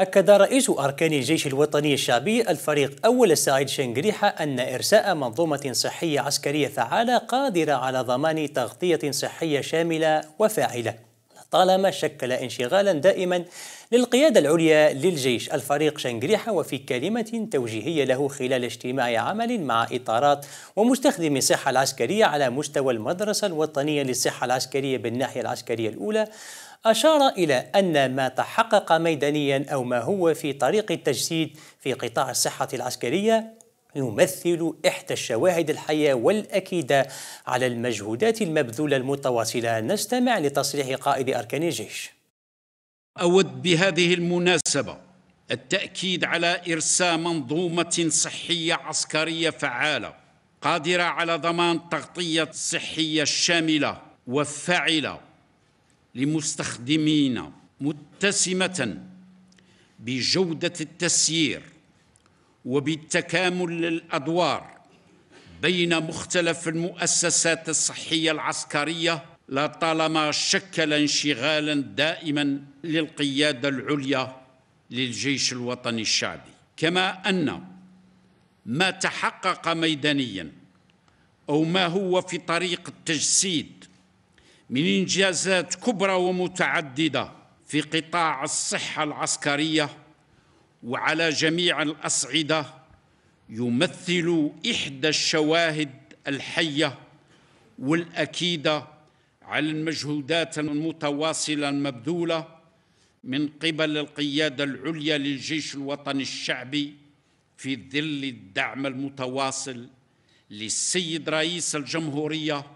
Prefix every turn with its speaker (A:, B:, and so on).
A: أكد رئيس أركان الجيش الوطني الشعبي الفريق أول سعيد شنقريحة أن إرساء منظومة صحية عسكرية فعالة قادرة على ضمان تغطية صحية شاملة وفاعلة طالما شكل انشغالا دائما للقيادة العليا للجيش الفريق شنغريحة وفي كلمة توجيهية له خلال اجتماع عمل مع إطارات ومستخدمي الصحة العسكرية على مستوى المدرسة الوطنية للصحة العسكرية بالناحية العسكرية الأولى أشار إلى أن ما تحقق ميدانيا أو ما هو في طريق التجسيد في قطاع الصحة العسكرية يمثل إحدى الشواهد الحية والأكيدة على المجهودات المبذولة المتواصلة نستمع لتصريح قائد أركان الجيش أود بهذه
B: المناسبة التأكيد على إرساء منظومة صحية عسكرية فعالة قادرة على ضمان تغطية صحية شاملة وفاعلة لمستخدمين متسمة بجودة التسيير وبالتكامل للادوار بين مختلف المؤسسات الصحيه العسكريه لطالما شكل انشغالا دائما للقياده العليا للجيش الوطني الشعبي كما ان ما تحقق ميدانيا او ما هو في طريق التجسيد من انجازات كبرى ومتعدده في قطاع الصحه العسكريه وعلى جميع الأصعدة يمثل إحدى الشواهد الحية والأكيدة على المجهودات المتواصلة المبذولة من قبل القيادة العليا للجيش الوطني الشعبي في ظل الدعم المتواصل للسيد رئيس الجمهورية